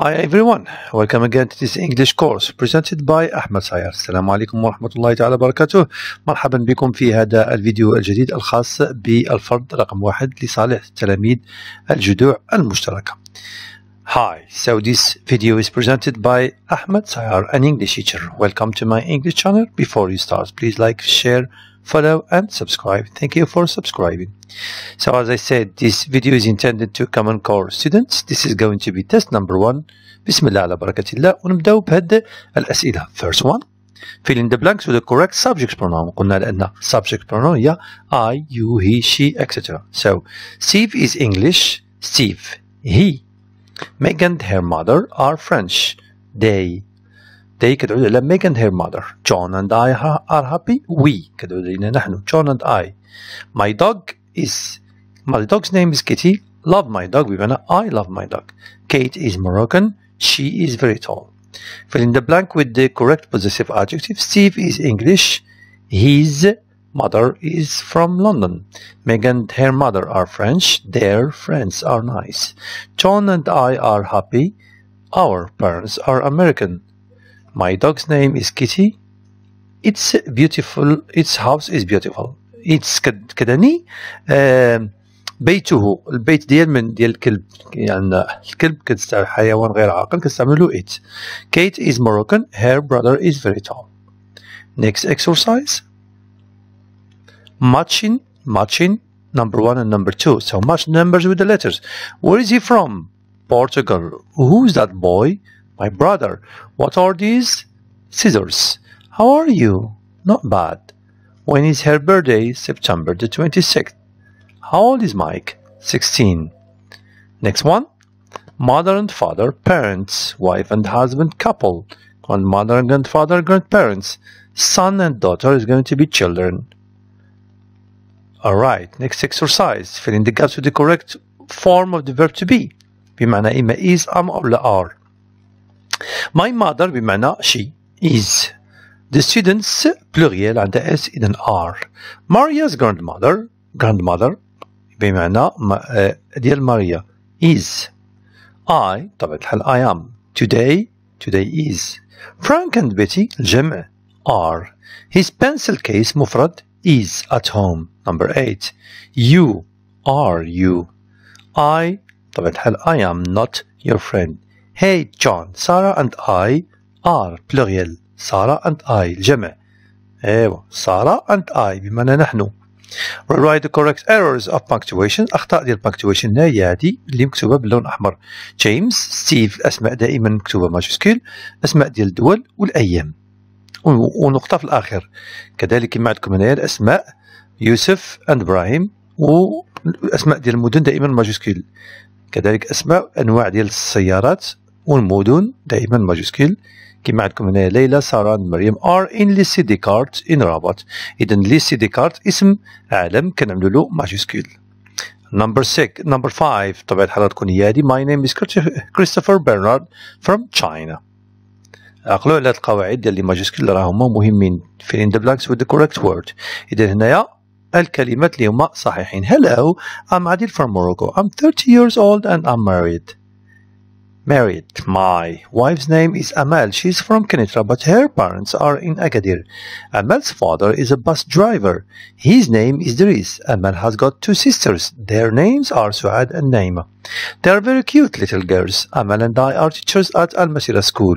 Hi everyone, welcome again to this English course presented by أحمد ساير السلام عليكم ورحمة الله تعالى وبركاته مرحبا بكم في هذا الفيديو الجديد الخاص بالفرض رقم واحد لصالح تلاميذ الجذوع المشتركة Hi, so this video is presented by Ahmed Sayar, an English teacher. Welcome to my English channel. Before you start, please like, share, follow and subscribe. Thank you for subscribing. So as I said, this video is intended to Common Core students. This is going to be test number one. Bismillah ala barakatillah. ونبدأ بهاد الأسئلة. First one. Fill in the blanks with the correct subject pronoun. قلنا لأن subject pronoun هي I, you, he, she, etc. So Steve is English. Steve. He. Megan and her mother are French. They they كتعود على Meg and her mother John and I are happy we كتعود علينا نحن John and I my dog is my dog's name is Kitty love my dog بمعنى I love my dog Kate is Moroccan she is very tall fill in the blank with the correct possessive adjective Steve is English his mother is from London. Meg and her mother are French. Their friends are nice. John and I are happy. Our parents are American. My dog's name is Kitty. It's beautiful. Its house is beautiful. It's كدني um, بيته البيت ديال من ديال الكلب يعني الكلب كتستعمل حيوان غير عاقل كتستعمل له it Kate is Moroccan her brother is very tall next exercise matching matching number one and number two so match numbers with the letters where is he from Portugal who's that boy my brother, what are these? Scissors. How are you? Not bad. When is her birthday? September the 26th. How old is Mike? 16. Next one. Mother and father, parents, wife and husband, couple, grandmother and grandfather, grandparents, son and daughter is going to be children. Alright, next exercise. Fill in the gaps with the correct form of the verb to be. بمعنى إما is, am or are. My mother بمعنى she is the students plural عندها s an are Maria's grandmother grandmother بمعنى ديال ماريا is I طبعا الحال I am today today is Frank and Betty الجمع are his pencil case مفرد is at home number 8 you are you I طبعا الحال I am not your friend Hey John, Sarah and I are plural. Sarah and I الجمع ايوه Sarah and I بمعنى نحن write the correct errors of punctuation اخطاء ديال punctuation هنا هي هذه اللي مكتوبه باللون الاحمر جيمس ستيف الاسماء دائما مكتوبه ماجوسكيل اسماء ديال الدول والايام ونقطه في الاخر كذلك كما عندكم هنايا الاسماء يوسف اند ابراهيم والاسماء ديال المدن دائما ماجوسكيل كذلك اسماء انواع ديال السيارات والمدن دائما ماجوسكيل كما عندكم هنا ليلى ساره مريم ار ان لي ليسي ديكارت ان رابط اذا لي ليسي ديكارت اسم عالم كنعملوا له ماجوسكيل نمبر 6 نمبر 5 طبيعة الحال تكون هي هذه ماي نيم از كريستوفر برنارد فروم تشاينا عقلوا على القواعد ديال لي ماجوسكيل راه هما مهمين فين ذا بلاكس وذ كوريكت وورد اذا هنايا الكلمات اللي هما صحيحين هلو ام عادل فروم موروكو ام 30 years old and I'm married married. My wife's name is Amal. She's from Kenitra, but her parents are in Agadir. Amal's father is a bus driver. His name is Dries. Amal has got two sisters. Their names are Suad and Naima. They are very cute little girls. Amal and I are teachers at Al Masira School.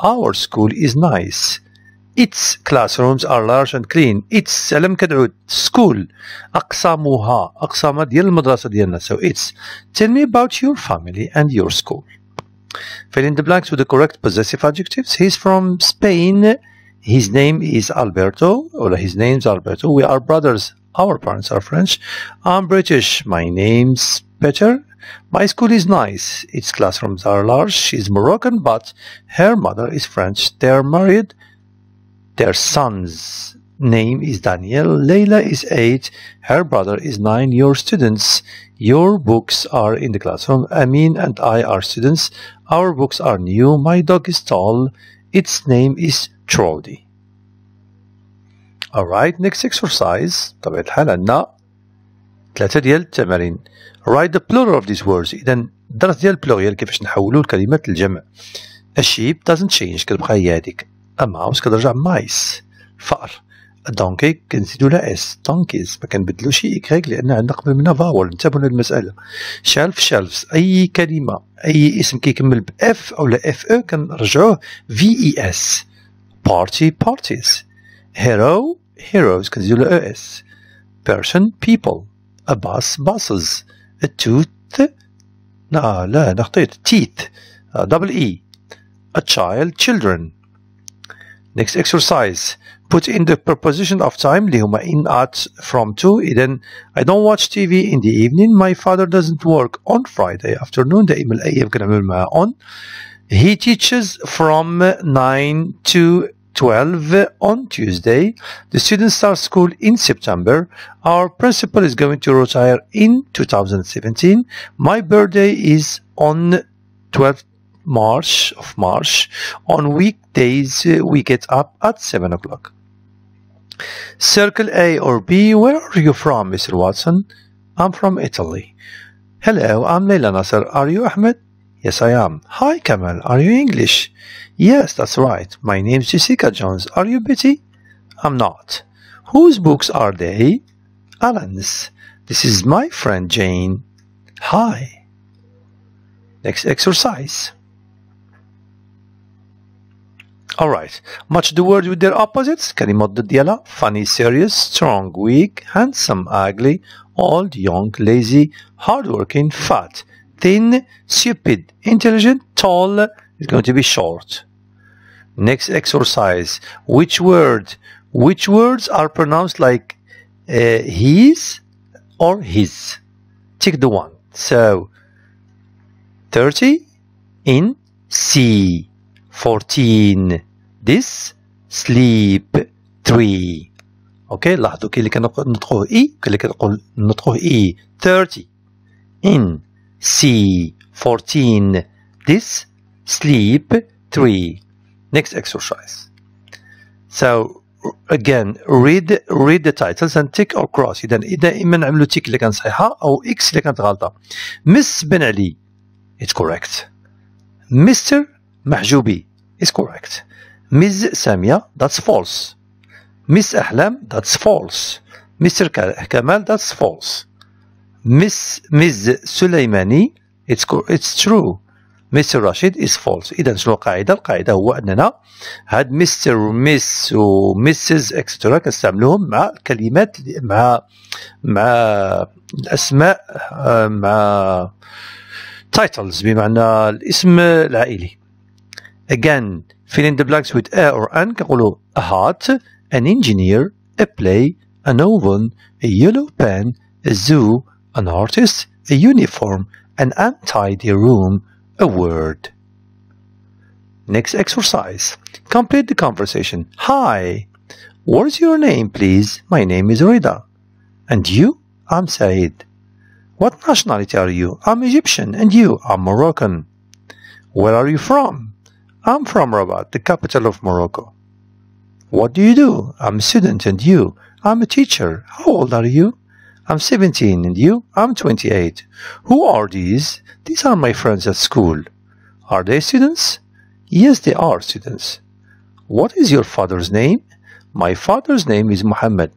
Our school is nice. Its classrooms are large and clean. It's سلم كدعود school أقسامها أقسام yil madrasa so it's tell me about your family and your school Fill in the blanks with the correct possessive adjectives. He's from Spain. His name is Alberto, or his name's Alberto. We are brothers. Our parents are French. I'm British. My name's Peter. My school is nice. Its classrooms are large. She's Moroccan, but her mother is French. They're married. Their sons name is Daniel, Leila is 8, her brother is 9, your students, your books are in the classroom, Amin and I are students, our books are new, my dog is tall, its name is Trody. Alright, next exercise, طبيعة الحال نا. ثلاثة ديال التمارين. Write the plural of these words. إذن درس ديال البلوريال كيفاش نحولو الكلمة الجمع. A sheep doesn't change كتبقى هي هذيك. A mouse كترجع mice. فأر. دونكي كنزيدو لها اس دونكيز ما كنبدلوش ايكغيك لان عندنا قبل منها فاول انتبهوا للمساله شالف شالفز اي كلمه اي اسم كيكمل باف او لا اف او e كنرجعوه في اي اس بارتي بارتيز هيرو هيروز كنزيدو لها او اس بيرسون بيبل a bus buses a tooth لا لا انا خطيت teeth دبل آه، اي e. a child children Next exercise. Put in the preposition of time اللي in at from to Then I don't watch TV in the evening my father doesn't work on Friday afternoon The الأيام كنعمل معها on He teaches from 9 to 12 on Tuesday. The students start school in September. Our principal is going to retire in 2017. My birthday is on 12th March of March. On weekdays, uh, we get up at 7 o'clock. Circle A or B, where are you from, Mr. Watson? I'm from Italy. Hello, I'm Leila Nasser. Are you Ahmed? Yes, I am. Hi, Kamal. Are you English? Yes, that's right. My name's Jessica Jones. Are you Betty? I'm not. Whose books are they? Alan's. This is my friend Jane. Hi. Next exercise. Alright, match the word with their opposites. كلمات the يلا funny, serious, strong, weak, handsome, ugly, old, young, lazy, hardworking, fat, thin, stupid, intelligent, tall is going to be short. Next exercise. Which word? Which words are pronounced like uh, his or his? Check the one. So, 30 in C. 14 this sleep tree اوكي لاحظوا كاين اللي كنطقوه اي كاين اللي كنقول نطقوه اي 30 in C 14 this sleep tree next exercise so again read read the titles and tick or cross اذا اذا اما نعملو تيك اللي كانت صحيحه او اكس اللي كانت غلطه مس بن علي it's correct Mr محجوبي is correct ميز سامية that's false ميس أحلام that's false مستر كمال that's false ميس ميز سليماني it's, it's true مستر رشيد از فولس اذا شنو القاعده القاعده هو اننا هاد مستر ومس ومسز اكسترا كنستعملوهم مع الكلمات مع مع الاسماء مع تايتلز بمعنى الاسم العائلي Again, fill in the blanks with a or an a heart, an engineer, a play, an oven, a yellow pen, a zoo, an artist, a uniform, an untidy room, a word. Next exercise. Complete the conversation. Hi. What's your name, please? My name is Rida. And you? I'm Said. What nationality are you? I'm Egyptian. And you? I'm Moroccan. Where are you from? I'm from Rabat, the capital of Morocco. What do you do? I'm a student and you? I'm a teacher. How old are you? I'm 17 and you? I'm 28. Who are these? These are my friends at school. Are they students? Yes, they are students. What is your father's name? My father's name is Mohammed.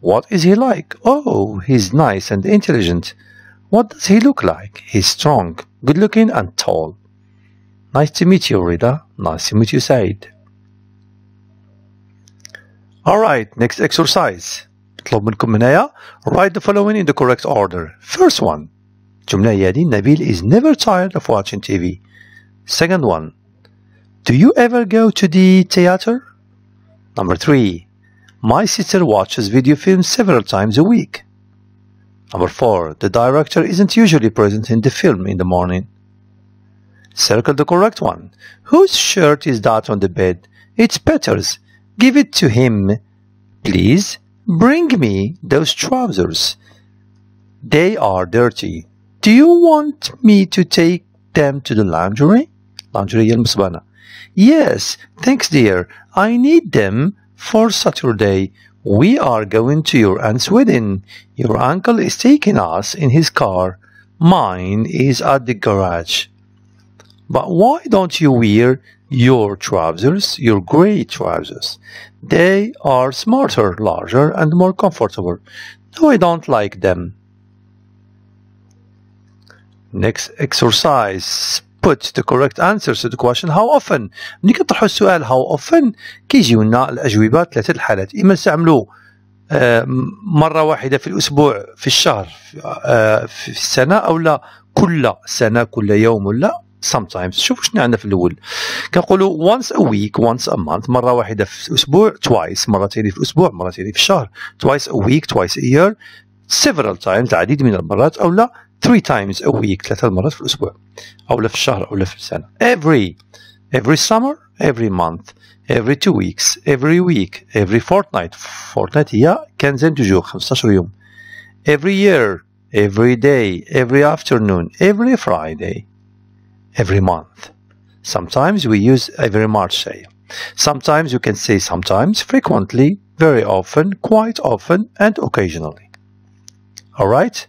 What is he like? Oh, he's nice and intelligent. What does he look like? He's strong, good looking, and tall. Nice to meet you, Rita. Nice to meet you, Said. Alright, next exercise. بطلب منكم write the following in the correct order. First one. الجملة هي Nabil is never tired of watching TV. Second one. Do you ever go to the theater? Number three. My sister watches video films several times a week. Number four. The director isn't usually present in the film in the morning. Circle the correct one. Whose shirt is that on the bed? It's Peter's. Give it to him. Please bring me those trousers. They are dirty. Do you want me to take them to the laundry? Laundry المصبانة. Yes, thanks dear. I need them for Saturday. We are going to your aunt's wedding. Your uncle is taking us in his car. Mine is at the garage. But why don't you wear your trousers, your gray trousers? They are smarter, larger, and more comfortable. No, I don't like them. Next exercise. Put the correct answers to the question how often. من كتطرحوا السؤال how often كيجيونا الأجوبة ثلاثة الحالات إما نستعملوه مرة واحدة في الأسبوع في الشهر في السنة أو لا كل سنة كل يوم ولا sometimes شوفوا شنو عندنا في الاول كنقولوا once a week once a month مره واحده في الاسبوع twice مرتين في الاسبوع مرتين في الشهر twice a week twice a year several times العديد من المرات او لا 3 times a week ثلاثة مرات في الأسبوع أو لا في الشهر أو لا في السنة every every summer every month every two weeks every week every fortnight fortnight هي كنزين توجور 15 يوم every year every day every afternoon every Friday every month. Sometimes we use every March say. Sometimes you can say sometimes, frequently, very often, quite often, and occasionally. Alright?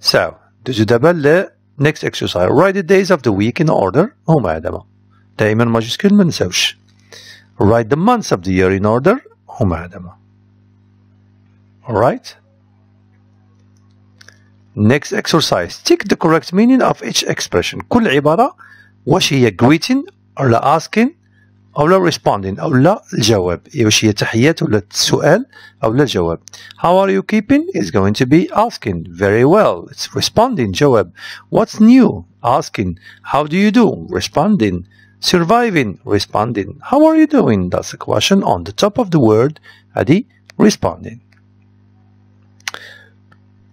So, دوزو دابا the next exercise. Write the days of the week in order. هما هادما. دائما ماجيسكول Write the months of the year in order. هما oh, Alright? Next exercise. Tick the correct meaning of each expression. كل عبارة واش هي greeting or لا asking or لا responding أو لا الجواب. واش هي to ولا السؤال أو لا الجواب. How are you keeping is going to be asking. Very well. It's responding جواب. What's new? Asking. How do you do? Responding. Surviving. Responding. How are you doing? That's a question on the top of the word. adi. responding.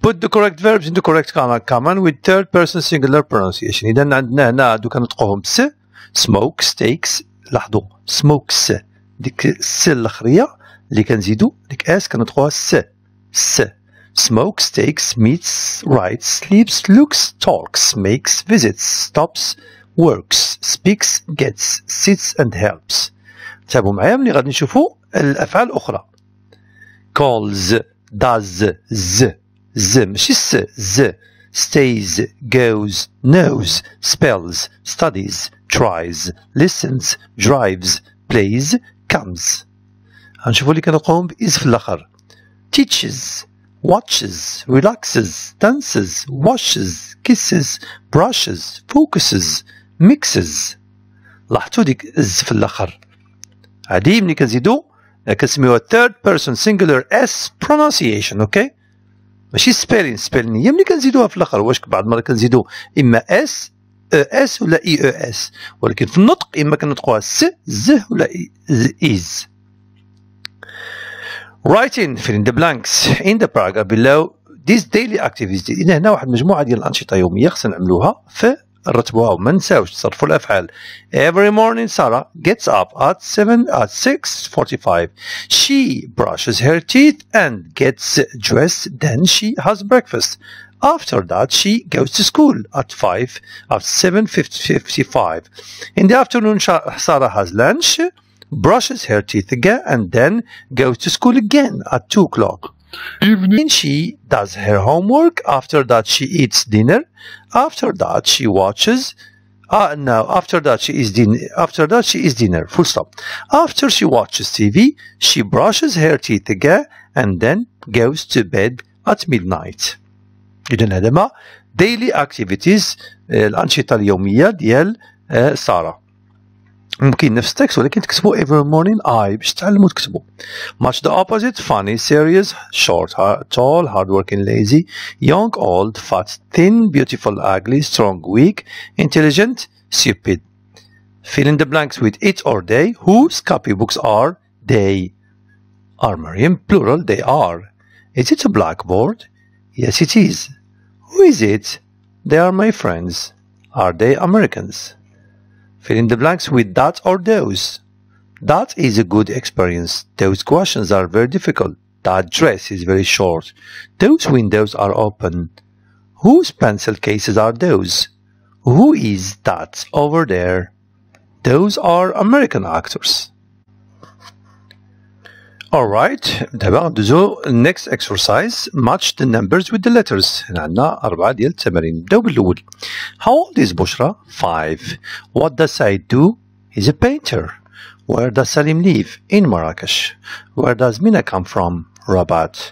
put the correct verbs in the correct common with third person singular pronunciation اذا عندنا هنا دوكا نطقوهم س smoke steaks لاحظوا smoke س ديك س الاخريه اللي كنزيدو ديك اس كنطقوها س س smoke steaks meets writes sleeps looks talks makes visits stops works speaks gets sits and helps تابعوا معايا ملي غادي نشوفوا الافعال الاخرى calls does z z, maċi s, z, stays, goes, knows, spells, studies, tries, listens, drives, plays, comes. Għanxifu li qom is fl Teaches, watches, relaxes, dances, washes, kisses, brushes, focuses, mixes. Laħtu dik z fl-axar. Għadim li kazidu, kasmiwa third person singular S pronunciation, okay? ماشي سبيلين سبيلين هي ملي كنزيدوها في الاخر واش بعض المرات كنزيدو اما اس او اس ولا اي او اس ولكن في النطق اما كنطقوها س ز ولا ايز e، writing فين the blanks in the paragraph below these daily activities هنا واحد المجموعه ديال الانشطه يوميه خصنا نعملوها في رتبوها وما نساوش تصرفوا الافعال every morning Sarah gets up at 7 at 6:45 she brushes her teeth and gets dressed then she has breakfast after that, she goes to school at 5, at 7.55. In the afternoon, Sarah has lunch, brushes her teeth again, and then goes to school again at 2 o'clock. Evening she does her homework, after that she eats dinner, after that she watches uh, no, after that she is din after that she is dinner, full stop. After she watches TV, she brushes her teeth again and then goes to bed at midnight. إذن هذا ما daily activities الأنشطة اليومية ديال سارة. ممكن نفس التكست ولكن تكتبوا every morning I باش تعلموا تكتبوا much the opposite funny serious short tall hardworking lazy young old fat thin beautiful ugly strong weak intelligent stupid fill in the blanks with it or they whose copybooks are they are Mariam plural they are is it a blackboard yes it is who is it they are my friends are they Americans Fill in the blanks with that or those. That is a good experience. Those questions are very difficult. That dress is very short. Those windows are open. Whose pencil cases are those? Who is that over there? Those are American actors. Alright, دابا ندوزو next exercise match the numbers with the letters هنا عندنا أربعة ديال التمارين نبداو بالأول How old is Bushra? 5 What does Said do? He's a painter Where does Salim live? In Marrakesh Where does Mina come from? Rabat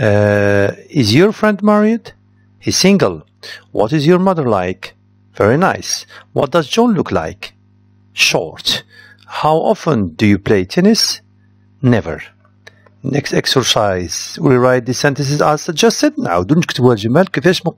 uh, Is your friend married? He's single What is your mother like? Very nice What does John look like? Short How often do you play tennis? never next exercise we write the sentences as suggested نعاودو نكتبوها الجمل كيفاش مق...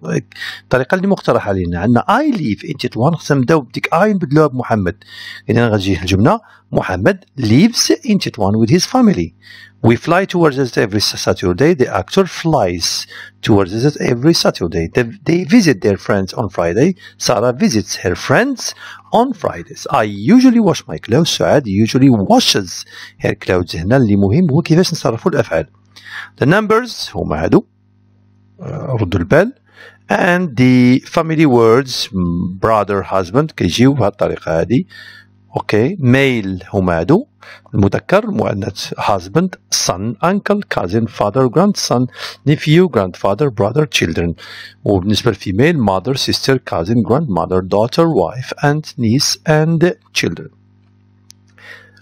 الطريقه اللي مقترحه علينا عندنا I leave انت طوان خصنا نبداو بديك I نبدلوها بمحمد اذا غتجي الجمله محمد leaves انت طوان with his family We fly towards it every Saturday. The actor flies towards it every Saturday. They, they, visit their friends on Friday. Sarah visits her friends on Fridays. I usually wash my clothes. Saad usually washes her clothes. هنا اللي مهم هو كيفاش نصرفوا الأفعال. The numbers هما هادو ردوا البال and the family words brother husband كيجيو بهالطريقة هذه اوكي ميل هما هادو المذكر المؤنث husband son uncle cousin father grandson nephew grandfather brother children وبالنسبة للفيميل mother sister cousin grandmother daughter wife aunt niece and children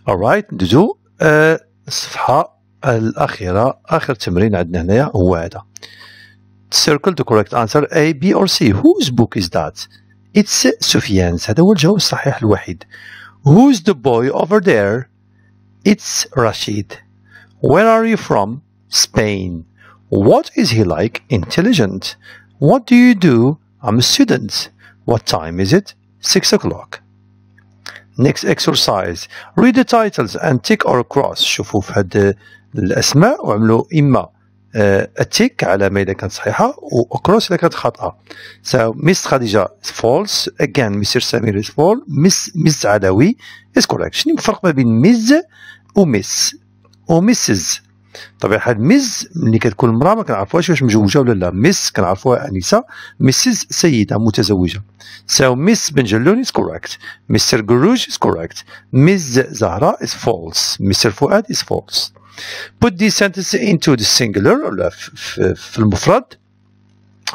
alright ندوزو الصفحة الأخيرة آخر تمرين عندنا هنايا هو هذا circle the correct answer A B or C whose book is that it's Sufyan's هذا هو الجواب الصحيح الوحيد Who's the boy over there? It's Rashid. Where are you from? Spain. What is he like? Intelligent. What do you do? I'm a student. What time is it? Six o'clock. Next exercise. Read the titles and tick or cross. شوفوا في هاد الأسماء وعملوا إما آه، اتيك على ما اذا كانت صحيحه واكروس اذا كانت خاطئه سو مس خديجه فولس اجان ميسير سمير فول مس مس عدوي از كوريكت شنو الفرق ما بين مز وميس وميسز طبيعي حد مز ملي كتكون المراه ما كنعرفوهاش واش مزوجه ولا لا مس كنعرفوها انسه مسز سيده متزوجه سو مس بنجلون از كوريكت مستر جروج از كوريكت مز زهره از فولس مستر فؤاد از فولس put this sentence into the singular ولا في المفرد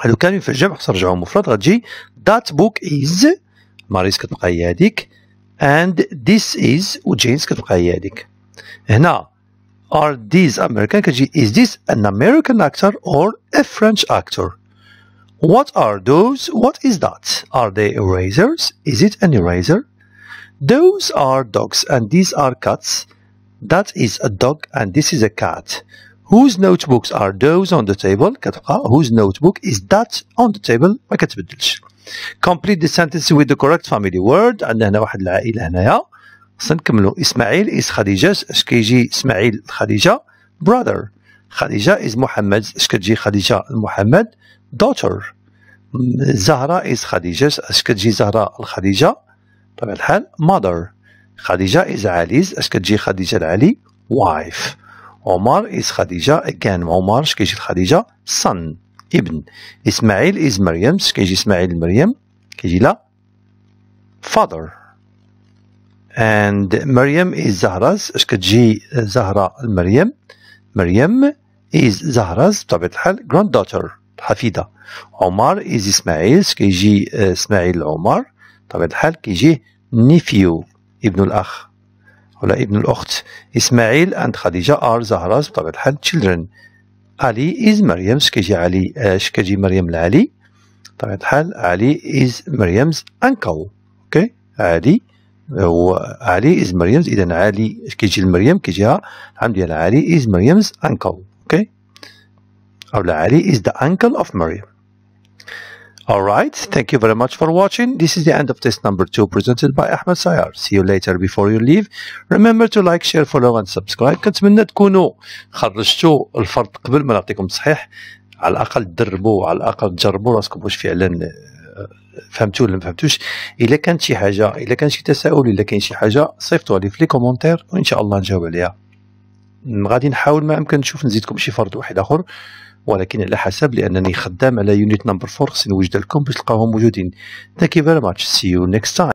هادو كاملين في الجمع خصنا نرجعو المفرد غتجي that book is ماريس كتبقى هي هذيك and this is وجينز كتبقى هي هذيك هنا are these American Is this an American actor or a French actor? What are those? What is that? Are they erasers? Is it an eraser? Those are dogs and these are cats. That is a dog and this is a cat. Whose notebooks are those on the table? Whose notebook is that on the table? Complete the sentence with the correct family word. عندنا واحد العائلة خصنا نكملوا اسماعيل از خديجه اش كيجي اسماعيل خديجه براذر خديجه از محمد اش كتجي خديجه محمد دوتر زهره از خديجه اش كتجي زهره الخديجه بطبيعه الحال مادر خديجه از علي اش كتجي خديجه العلي وايف عمر از خديجه كان عمر اش كيجي خديجه صن ابن اسماعيل از مريم اش كيجي اسماعيل مريم كيجي لا father and مريم is Zahra's اش كتجي زهرة المريم مريم is Zahra's بطبيعة الحال جراند granddaughter حفيدة عمر is إسماعيل اش كيجي إسماعيل عمر بطبيعة الحال كيجي نيفيو ابن الأخ ولا ابن الأخت إسماعيل and خديجة ار Zahra's بطبيعة الحال children علي is مريم اش كيجي علي اش كتجي مريم لعلي بطبيعة الحال علي is مريم's uncle اوكي okay. علي وعلي از مريمز اذا علي كيجي المريم كيجيها العام ديال علي از مريمز انكل اوكي او علي از ذا انكل اوف مريم All right, thank you very much for watching. This is the end of test number two presented by Ahmed Sayar. See you later before you leave. Remember to like, share, follow and subscribe. كنتمنى تكونوا خرجتوا الفرد قبل ما نعطيكم الصحيح على الاقل تدربوا على الاقل تجربوا راسكم واش فعلا فهمتوا ولا ما فهمتوش الا كانت شي حاجه الا كان شي تساؤل الا كاين شي حاجه صيفطوها لي في لي كومونتير وان شاء الله نجاوب عليها غادي نحاول ما امكن نشوف نزيدكم شي فرد واحد اخر ولكن على حسب لانني خدام على يونيت نمبر 4 خصني نوجد لكم باش تلقاوهم موجودين ثانك يو فيري ماتش سي يو نيكست تايم